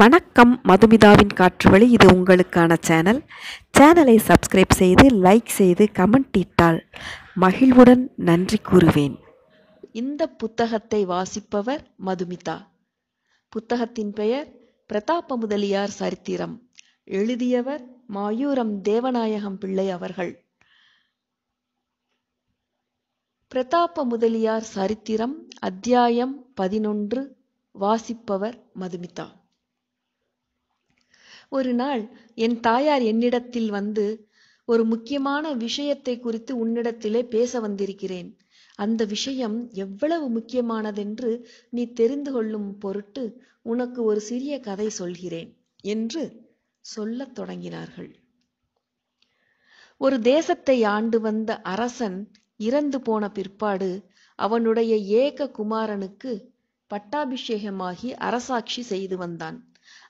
வணக்கம் மதுமிதாவின் காற்று வழி இது உங்களுக்கான சேனல் சேனலை சப்ஸ்கிரைப் செய்து லைக் செய்து கமெண்ட் இட்டால் மகிழ்வுடன் நன்றி கூறுவேன் இந்த புத்தகத்தை வாசிப்பவர் மதுமிதா புத்தகத்தின் பெயர் பிரதாப முதலியார் சரித்திரம் எழுதியவர் மாயூரம் தேவநாயகம் பிள்ளை அவர்கள் பிரதாப முதலியார் சரித்திரம் அத்தியாயம் பதினொன்று வாசிப்பவர் மதுமிதா ஒரு நாள் என் தாயார் என்னிடத்தில் வந்து ஒரு முக்கியமான விஷயத்தை குறித்து உன்னிடத்திலே பேச வந்திருக்கிறேன் அந்த விஷயம் எவ்வளவு முக்கியமானதென்று நீ தெரிந்து கொள்ளும் பொருட்டு உனக்கு ஒரு சிறிய கதை சொல்கிறேன் என்று சொல்லத் தொடங்கினார்கள் ஒரு தேசத்தை ஆண்டு வந்த அரசன் இறந்து போன பிற்பாடு அவனுடைய ஏக குமாரனுக்கு பட்டாபிஷேகமாகி அரசாட்சி செய்து வந்தான்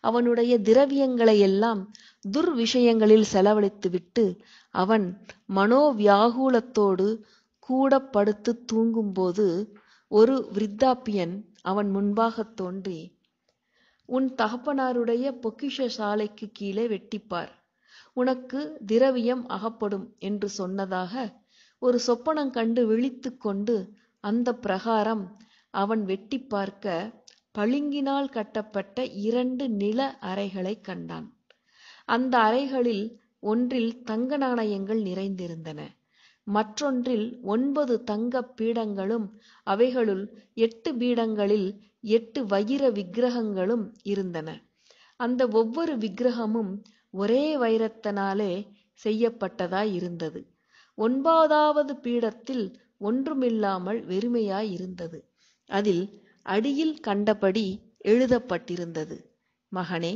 அவனுடைய திரவியங்களை எல்லாம் துர்விஷயங்களில் செலவழித்துவிட்டு அவன் மனோவியாகுலத்தோடு கூட படுத்து தூங்கும்போது ஒரு விருத்தாப்பியன் அவன் முன்பாக தோன்றி உன் தகப்பனாருடைய பொக்கிஷ சாலைக்கு கீழே வெட்டிப்பார் உனக்கு திரவியம் அகப்படும் என்று சொன்னதாக ஒரு சொப்பனம் கண்டு விழித்து கொண்டு அந்த பிரகாரம் அவன் வெட்டி பார்க்க பளிங்கினால் கட்டப்பட்ட இரண்டு நில அறைகளைக் கண்டான். அந்த அறைகளில் ஒன்றில் தங்க நாணயங்கள் நிறைந்திருந்தன. மற்றொன்றில் ஒன்பது தங்க பீடங்களும் அவைகளுள் எட்டு பீடங்களில் எட்டு வைர விக்கிரகங்களும் இருந்தன. அந்த ஒவ்வொரு விக்கிரகமும் ஒரே வைரத்தனாலே செய்யப்பட்டதாய் இருந்தது. ஒன்பதாவது பீடத்தில் ஒன்றுமில்லாமல் வெறுமையாய் இருந்தது. அதில் அடியில் கண்டபடி எழுதப்பட்டிருந்தது மகனே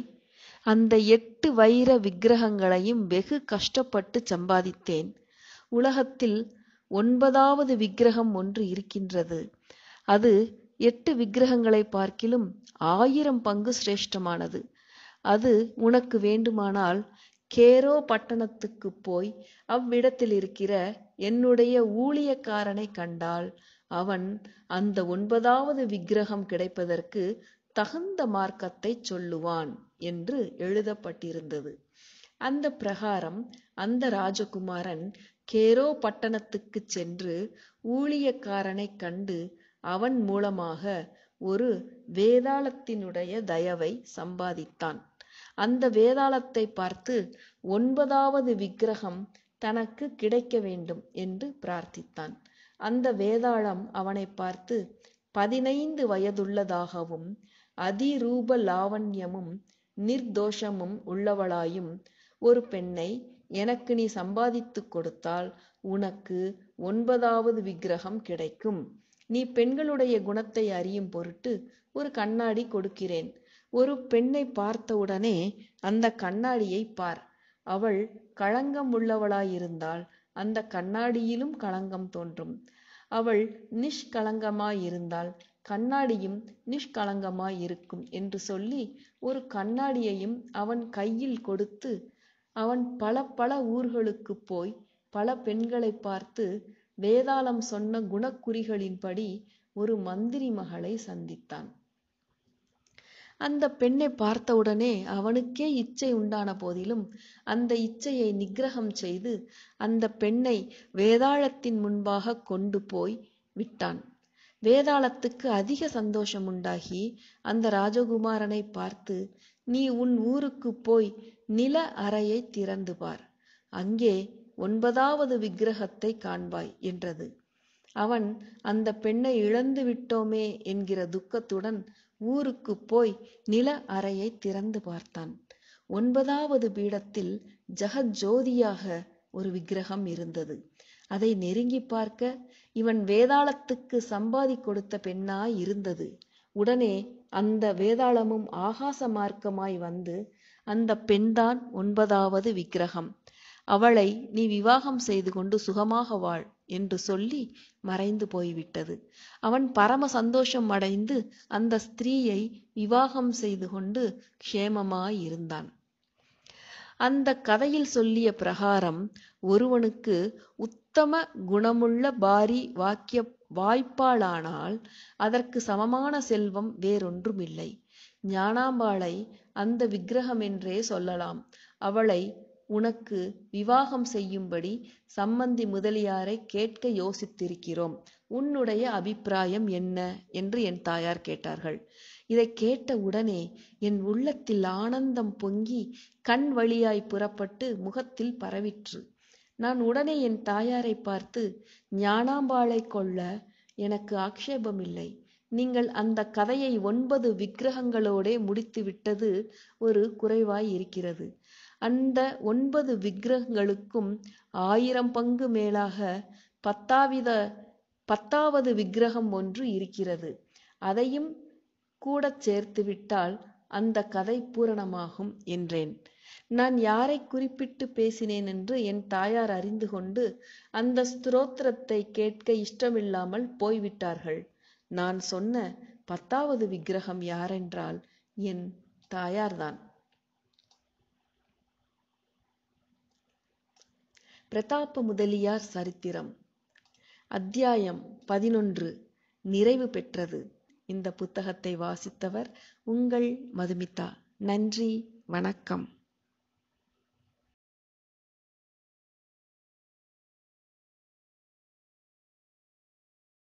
அந்த எட்டு வைர விக்கிரகங்களையும் வெகு கஷ்டப்பட்டு சம்பாதித்தேன் உலகத்தில் ஒன்பதாவது விக்கிரகம் ஒன்று இருக்கின்றது அது எட்டு விக்கிரகங்களை பார்க்கிலும் ஆயிரம் பங்கு சிரேஷ்டமானது அது உனக்கு வேண்டுமானால் கேரோ பட்டணத்துக்குப் போய் அவ்விடத்தில் இருக்கிற என்னுடைய ஊழியக்காரனைக் கண்டால் அவன் அந்த ஒன்பதாவது விக்கிரகம் கிடைப்பதற்கு தகுந்த மார்க்கத்தைச் சொல்லுவான் என்று எழுதப்பட்டிருந்தது அந்த பிரகாரம் அந்த ராஜகுமாரன் கேரோ பட்டணத்துக்குச் சென்று ஊழியக்காரனைக் கண்டு அவன் மூலமாக ஒரு வேதாளத்தினுடைய தயவை சம்பாதித்தான் அந்த வேதாளத்தை பார்த்து ஒன்பதாவது விக்கிரகம் தனக்கு கிடைக்க வேண்டும் என்று பிரார்த்தித்தான் அந்த வேதாளம் அவனை பார்த்து பதினைந்து வயதுள்ளதாகவும் அதிரூப லாவண்யமும் நிர்தோஷமும் உள்ளவளாயும் ஒரு பெண்ணை எனக்கு நீ சம்பாதித்து கொடுத்தால் உனக்கு ஒன்பதாவது விக்கிரகம் கிடைக்கும் நீ பெண்களுடைய குணத்தை அறியும் பொருட்டு ஒரு கண்ணாடி கொடுக்கிறேன் ஒரு பெண்ணை பார்த்தவுடனே அந்த கண்ணாடியை பார் அவள் களங்கம் உள்ளவளாயிருந்தால் அந்த கண்ணாடியிலும் களங்கம் தோன்றும் அவள் நிஷ்கலங்கமாயிருந்தால் கண்ணாடியும் நிஷ்கலங்கமாயிருக்கும் என்று சொல்லி ஒரு கண்ணாடியையும் அவன் கையில் கொடுத்து அவன் பல பல ஊர்களுக்கு போய் பல பெண்களை பார்த்து வேதாளம் சொன்ன குணக்குறிகளின்படி ஒரு மந்திரி மகளை சந்தித்தான் அந்த பெண்ணை பார்த்தவுடனே அவனுக்கே இச்சை உண்டான போதிலும் அந்த இச்சையை நிகிரகம் செய்து அந்த பெண்ணை வேதாளத்தின் முன்பாக கொண்டு போய் விட்டான் வேதாளத்துக்கு அதிக சந்தோஷம் உண்டாகி அந்த ராஜகுமாரனை பார்த்து நீ உன் ஊருக்கு போய் நில அறையை திறந்து பார் அங்கே ஒன்பதாவது விக்கிரகத்தை காண்பாய் என்றது அவன் அந்த பெண்ணை இழந்து விட்டோமே என்கிற துக்கத்துடன் ஊருக்குப் போய் நில அறையை திறந்து பார்த்தான் ஒன்பதாவது பீடத்தில் ஜோதியாக ஒரு விக்கிரகம் இருந்தது அதை நெருங்கி பார்க்க இவன் வேதாளத்துக்கு சம்பாதி கொடுத்த பெண்ணாய் இருந்தது உடனே அந்த வேதாளமும் ஆகாச மார்க்கமாய் வந்து அந்த பெண்தான் ஒன்பதாவது விக்கிரகம் அவளை நீ விவாகம் செய்து கொண்டு சுகமாக வாழ் என்று சொல்லி மறைந்து போய்விட்டது அவன் பரம சந்தோஷம் அடைந்து அந்த ஸ்திரீயை விவாகம் செய்து கொண்டு க்ஷேமமாயிருந்தான் இருந்தான் அந்த கதையில் சொல்லிய பிரகாரம் ஒருவனுக்கு உத்தம குணமுள்ள பாரி வாக்கிய வாய்ப்பாளானால் அதற்கு சமமான செல்வம் வேறொன்றுமில்லை ஞானாம்பாளை அந்த விக்கிரகம் என்றே சொல்லலாம் அவளை உனக்கு விவாகம் செய்யும்படி சம்மந்தி முதலியாரை கேட்க யோசித்திருக்கிறோம் உன்னுடைய அபிப்பிராயம் என்ன என்று என் தாயார் கேட்டார்கள் இதை கேட்ட உடனே என் உள்ளத்தில் ஆனந்தம் பொங்கி கண் வழியாய் புறப்பட்டு முகத்தில் பரவிற்று நான் உடனே என் தாயாரை பார்த்து ஞானாம்பாளை கொள்ள எனக்கு ஆக்ஷேபமில்லை நீங்கள் அந்த கதையை ஒன்பது விக்கிரகங்களோடே முடித்து விட்டது ஒரு குறைவாய் இருக்கிறது அந்த ஒன்பது விக்கிரகங்களுக்கும் ஆயிரம் பங்கு மேலாக பத்தாவித பத்தாவது விக்கிரகம் ஒன்று இருக்கிறது அதையும் கூட சேர்த்துவிட்டால் அந்த கதை பூரணமாகும் என்றேன் நான் யாரை குறிப்பிட்டு பேசினேன் என்று என் தாயார் அறிந்து கொண்டு அந்த ஸ்திரோத்திரத்தை கேட்க இஷ்டமில்லாமல் போய்விட்டார்கள் நான் சொன்ன பத்தாவது விக்கிரகம் யாரென்றால் என் தாயார்தான் பிரதாப்ப முதலியார் சரித்திரம் அத்தியாயம் பதினொன்று நிறைவு பெற்றது இந்த புத்தகத்தை வாசித்தவர் உங்கள் மதுமிதா நன்றி வணக்கம்